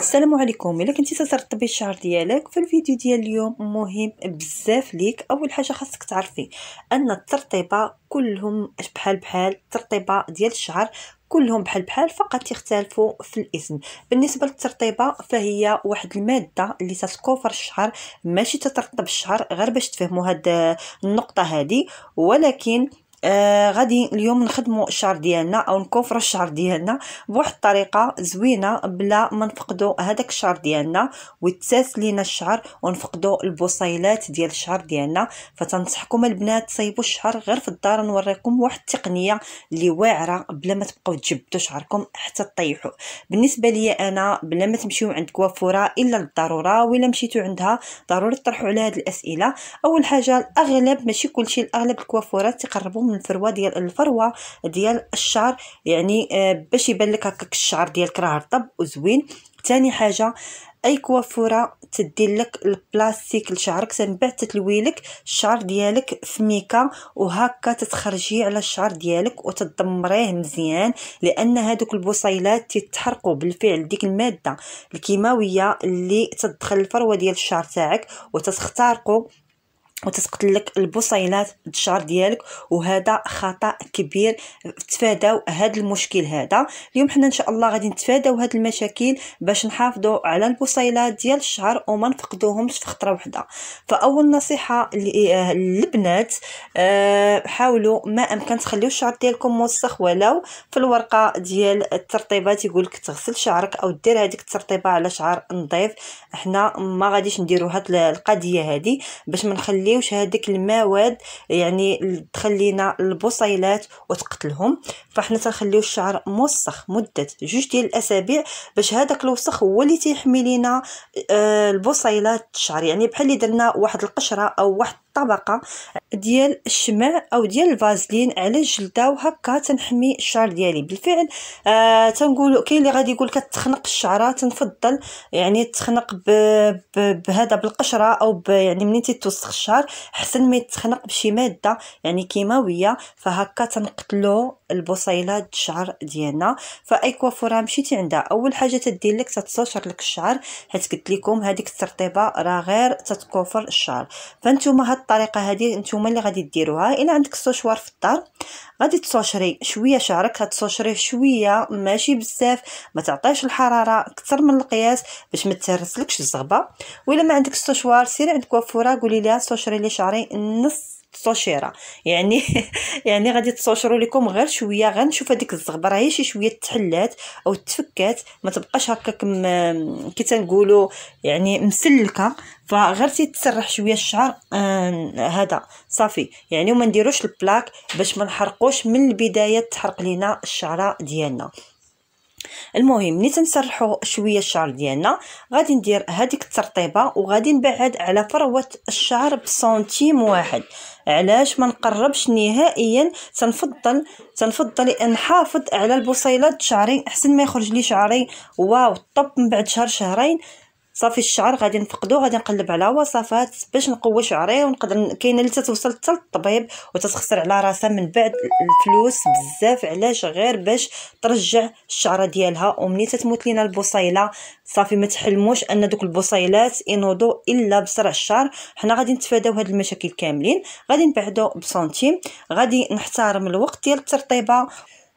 السلام عليكم الا كنتي تترطبي الشعر ديالك فالفيديو ديال اليوم مهم بزاف ليك اول حاجه خاصك تعرفي ان الترطيبه كلهم بحال بحال الترطيبه ديال الشعر كلهم بحال بحال فقط يختلفوا في الاسم بالنسبه للترطيبه فهي واحد الماده اللي تتكوفر الشعر ماشي تترطب الشعر غير باش تفهموا هاد النقطه هذه ولكن آه غادي اليوم نخدمو الشعر ديالنا او نكوفرو الشعر ديالنا بواحد الطريقه زوينه بلا ما نفقدو هذاك الشعر ديالنا ويتساس لينا الشعر ونفقدو البصيلات ديال الشعر ديالنا فتنصحكم البنات صيبوا الشعر غير في الدار نوريكم واحد التقنيه اللي واعره بلا ما تبقاو تجبدوا شعركم حتى تطيحوا بالنسبه ليا انا بلا ما تمشيو عند كوافوره الا للضروره ولا مشيتو عندها ضروري تطرحوا على هاد الاسئله اول حاجه الاغلب ماشي كلشي الاغلب الكوافورات تقربوا من من الفروه ديال الفروه ديال الشعر يعني آه، باش يبان لك هكاك الشعر ديالك راه رطب وزوين ثاني حاجه اي كوافوره تدي لك البلاستيك لشعرك من بعد تتلوي لك الشعر ديالك في ميكا وهكا تتخرجي على الشعر ديالك وتدمريه مزيان لان هذوك البصيلات تتحرقوا بالفعل ديك الماده الكيماويه اللي تدخل الفروه ديال الشعر تاعك وتتخترقوا وتتقتل لك البصيلات الشعر ديالك وهذا خطا كبير تفاداو هذا المشكل هذا اليوم حنا ان شاء الله غادي نتفاداو هاد المشاكل باش نحافظوا على البصيلات ديال الشعر وما نفقدوهمش في خطره وحده فاول نصيحه للبنات آه، آه، حاولوا ما امكن تخليو الشعر ديالكم موسخ ولو في الورقه ديال الترطيبه يقول لك تغسل شعرك او دير هذيك الترطيبه على شعر نظيف حنا ما غاديش نديرو هاد القضيه هذه باش ما نخلي نخليوش هذيك المواد يعني تخلينا البصيلات وتقتلهم فاحنا تنخليو الشعر موسخ مده جوج ديال الاسابيع باش هذاك الوسخ هو اللي تيحمي لينا آه، البصيلات الشعر يعني بحال اللي درنا واحد القشره او واحد طبقه ديال الشمع او ديال الفازلين على الجلده وهكا تنحمي الشعر ديالي بالفعل آه تنقولوا كاين اللي غادي يقول كتخنق الشعره تنفضل يعني تخنق بهذا بالقشره او ب يعني منين تيتوسخ الشعر حسن ما يتخنق بشي ماده يعني كيماويه فهكا تنقتلو البصيلات الشعر ديالنا فاي كوافوره مشيتي عندها اول حاجه تدير لك تتصاشر لك الشعر حيت قلت لكم هذيك الترطيبه راه غير تتكوفر الشعر فانتوما هاد الطريقه هذه نتوما اللي غادي ديروها الا عندك السوشوار في الدار غادي تصوشري شويه شعرك غتسوشريه شويه ماشي بزاف ما تعطيش الحراره اكثر من القياس باش ما تهرسلكش الزغبه و ما عندك السوشوار سيري عند كوافوره قولي لها سوشري لي شعري نص الطوشيره يعني يعني غادي تصوشروا لكم غير شويه غنشوف هذيك الزغبره هي شي شويه تحلات او تفكات ما تبقاش كما كي تنقولوا يعني مسلكه فغير تيتسرح شويه الشعر آه هذا صافي يعني وما نديروش البلاك باش ما نحرقوش من البدايه تحرق لينا الشعره ديالنا المهم ملي تنسرحو شويه الشعر ديالنا غادي ندير هذيك الترطيبه وغادي نبعد على فروه الشعر بسنتيم واحد علاش ما نقربش نهائيا تنفضل تنفضل نحافظ على البصيلات شعري احسن ما يخرج لي شعري واو طب من بعد شهر شهرين صافي الشعر غادي نفقدو غادي نقلب على وصفات باش نقوي شعري ونقدر كاينه اللي تتوصل حتى للطبيب وتتخسر على راسها من بعد الفلوس بزاف علاش غير باش ترجع الشعره ديالها وملي تتموت لينا البصيله صافي ما تحلموش ان دوك البصيلات ينوضوا الا بسرع الشعر حنا غادي نتفاداو هاد المشاكل كاملين غادي نبعدو بسنتيم غادي نحترم الوقت ديال الترطيبه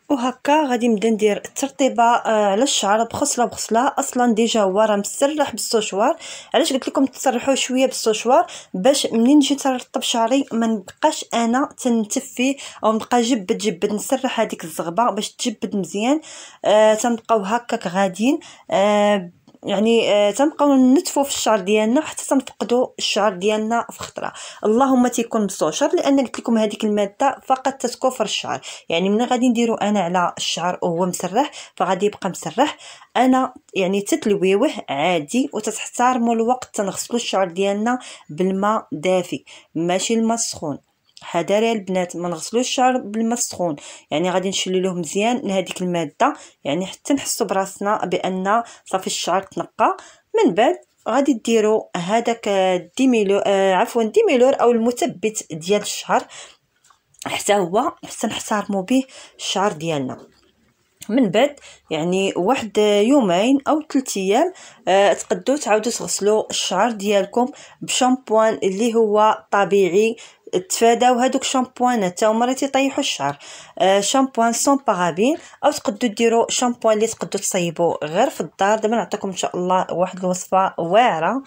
وهكا غادي نبدا ندير الترطيبه آه على الشعر بخصله بخصله اصلا ديجا هو راه مسرح بالسوشوار علاش قلت لكم تسرحوا شويه بالسوشوار باش منين نجي نرطب شعري ما نبقاش انا تنتف فيه او نبقى جبد جبد نسرح هذيك الزغبه باش تجبد مزيان آه تنبقاو هكاك غاديين آه يعني آه، تنبقاو نتفو في الشعر ديالنا حتى تنفقدو الشعر ديالنا في خطره اللهم تيكون مسوشر لان قلت لكم هذيك الماده فقط تتكوفر الشعر يعني ملي غادي نديرو انا على الشعر وهو مسرح فغادي يبقى مسرح انا يعني تتلويوه عادي وتتحترموا الوقت تنغسلو الشعر ديالنا بالماء دافي ماشي الماء السخون حذاري البنات ما نغسلوش الشعر بالماء السخون يعني غادي نشللوه مزيان لهذيك الماده يعني حتى نحسو براسنا بان صافي الشعر تنقى من بعد غادي ديروا هذاك الديميلو آه عفوا ديميلور او المثبت ديال الشعر حتى هو حتى نحترمو به الشعر ديالنا من بعد يعني واحد يومين او ثلاث ايام أه تقدروا تعاودوا تغسلوا الشعر ديالكم بشامبوان اللي هو طبيعي تفاداو هادوك شامبوانات تا هما اللي تيطيحوا الشعر آه شامبوان سون بارابين او تقدروا ديروا شامبوان اللي تقدروا تصيبوا غير في الدار دابا نعطيكم ان شاء الله واحد الوصفه واعره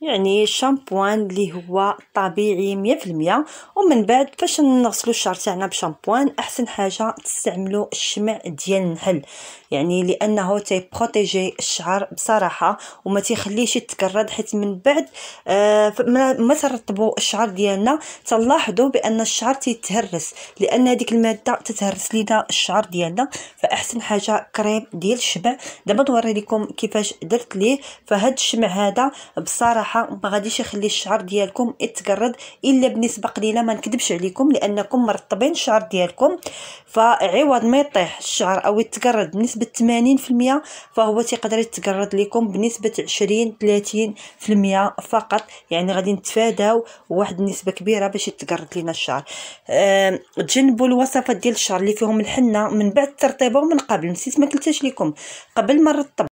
يعني شامبوان اللي هو طبيعي مية في المية ومن بعد فاش نغسلو الشعر تاعنا بشامبوان احسن حاجه تستعملو الشمع ديال النحل يعني لانه تيبروتيجي الشعر بصراحه وما تيخليش يتكرد حيت من بعد آه ما ترطبو الشعر ديالنا تلاحظوا بان الشعر تيتهرس لان هذيك الماده تتهرس لينا الشعر ديالنا فاحسن حاجه كريم ديال الشمع دابا نوري لكم كيفاش درت ليه فهاد الشمع هذا بصراحه الصراحه ما غاديش يخلي الشعر ديالكم يتقرض الا بنسبه قليله ما نكذبش عليكم لانكم مرطبين الشعر ديالكم فعوض ما يطيح الشعر او يتقرض بنسبه 80% فهو تيقدر يتقرض لكم بنسبه 20 30% فقط يعني غادي نتفاداو واحد النسبه كبيره باش يتقرض لينا الشعر أه تجنبوا الوصفات ديال الشعر اللي فيهم الحنه من بعد ترطيبهم من قبل نسيت ما قلتش لكم قبل ما نرطب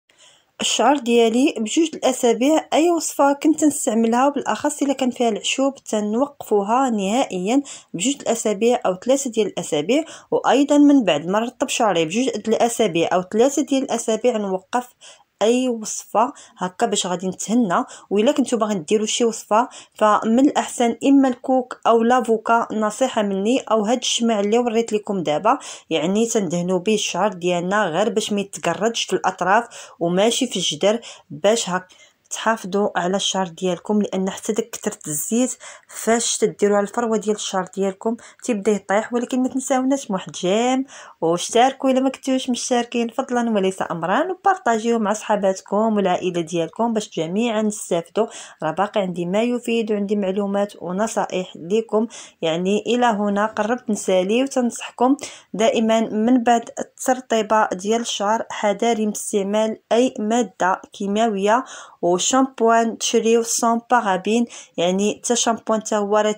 الشعر ديالي بجوج الأسابيع أي وصفة كنت نستعملها بالأخص إلا كان فيها العشوب تنوقفوها نهائيا بجوج الأسابيع أو ثلاثة ديال الأسابيع وأيضا من بعد ما نرطب شعري بجوج الأسابيع أو ثلاثة ديال الأسابيع نوقف اي وصفه هكا باش غادي نتهنى الا كنتو باغيين ديروا شي وصفه فمن الاحسن اما الكوك او لافوكا نصيحه مني او هاد الشمع اللي وريت لكم دابا يعني تندهنوا به الشعر ديالنا غير باش ما في الاطراف وماشي في الجدر باش هكا تحافظوا على الشعر ديالكم لان حتى داك كثرت الزيت فاش تديروا على الفروه ديال الشعر ديالكم تيبدا يطيح ولكن ما تنساوناش جيم واشتركوا الا ما كنتوش مشتركين فضلا وليس امرا وبارطاجيو مع صحاباتكم والعائله ديالكم باش جميعا نستافدوا راه باقي عندي ما يفيد وعندي معلومات ونصائح ليكم يعني الى هنا قربت نسالي وتنصحكم دائما من بعد الترطيبه ديال الشعر حذاري من استعمال اي ماده كيماويه و وشامبوان تشريو سون بارابين يعني حتى شامبوان تا هو راه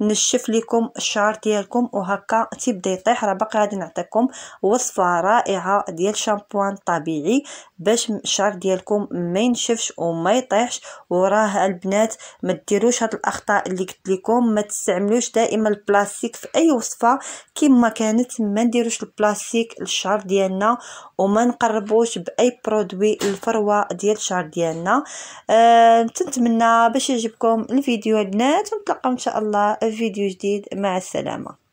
تينشف لكم الشعر ديالكم وهكا تيبدا يطيح راه باقي غادي نعطيكم وصفه رائعه ديال شامبوان طبيعي باش الشعر ديالكم ما ينشفش وما يطيحش وراه البنات ما ديروش هاد الاخطاء اللي قلت لكم ما تستعملوش دائما البلاستيك في اي وصفه كما كانت ما نديروش البلاستيك للشعر ديالنا وما نقربوش باي برودوي الفروه ديال الشعر ديالنا آه تنتمنى باش يعجبكم الفيديو البنات ونتلاقاو ان شاء الله في فيديو جديد مع السلامه